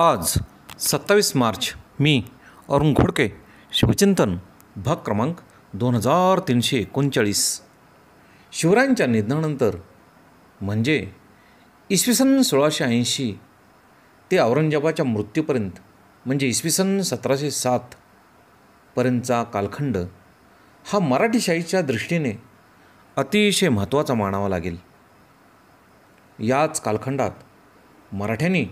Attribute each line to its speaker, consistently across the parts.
Speaker 1: आज सत्तावीस मार्च मी अरुण घोडके शिवचिंतन भाग क्रमांक दोन हजार तीनशे एकोणचाळीस शिवरायांच्या निधनानंतर म्हणजे इसवी सन सोळाशे ऐंशी ते औरंगजेबाच्या मृत्यूपर्यंत म्हणजे इसवी सन सतराशे सातपर्यंतचा पर्यंतचा कालखंड हा मराठीशाहीच्या दृष्टीने अतिशय महत्त्वाचा मानावा लागेल याच कालखंडात मराठ्यांनी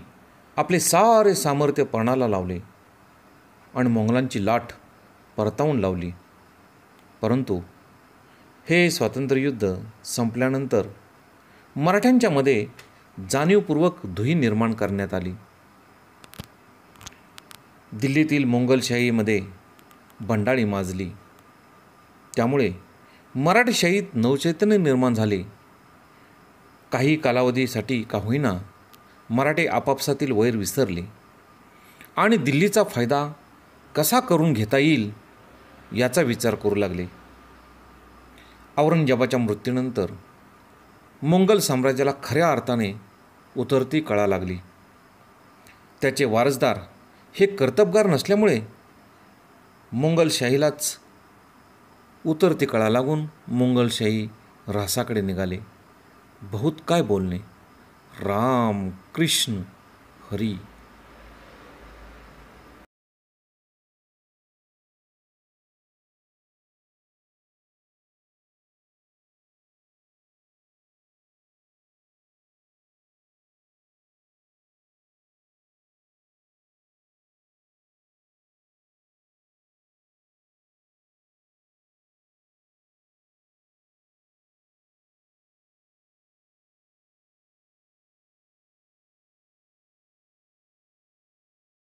Speaker 1: आपले सारे सामर्थ्य पणाला लावले आणि मोंगलांची लाट परतावून लावली परंतु हे स्वातंत्र्ययुद्ध संपल्यानंतर मराठ्यांच्या मध्ये जाणीवपूर्वक धुई निर्माण करण्यात आली दिल्लीतील मोंगलशाहीमध्ये बंडाळी माजली त्यामुळे मराठशाहीत नवचैतन्य निर्माण झाले काही कालावधीसाठी का होईना मराठे आपापसातील वैर विसरले आणि दिल्लीचा फायदा कसा करून घेता येईल याचा विचार करू लागले औरंगजेबाच्या मृत्यूनंतर मोंगल साम्राज्याला खऱ्या अर्थाने उतरती कळा लागली त्याचे वारसदार हे कर्तबगार नसल्यामुळे मोंगलशाहीलाच उतरती कळा लागून मोंगलशाही रासाकडे निघाले बहुत काय बोलणे राम कृष्ण हरी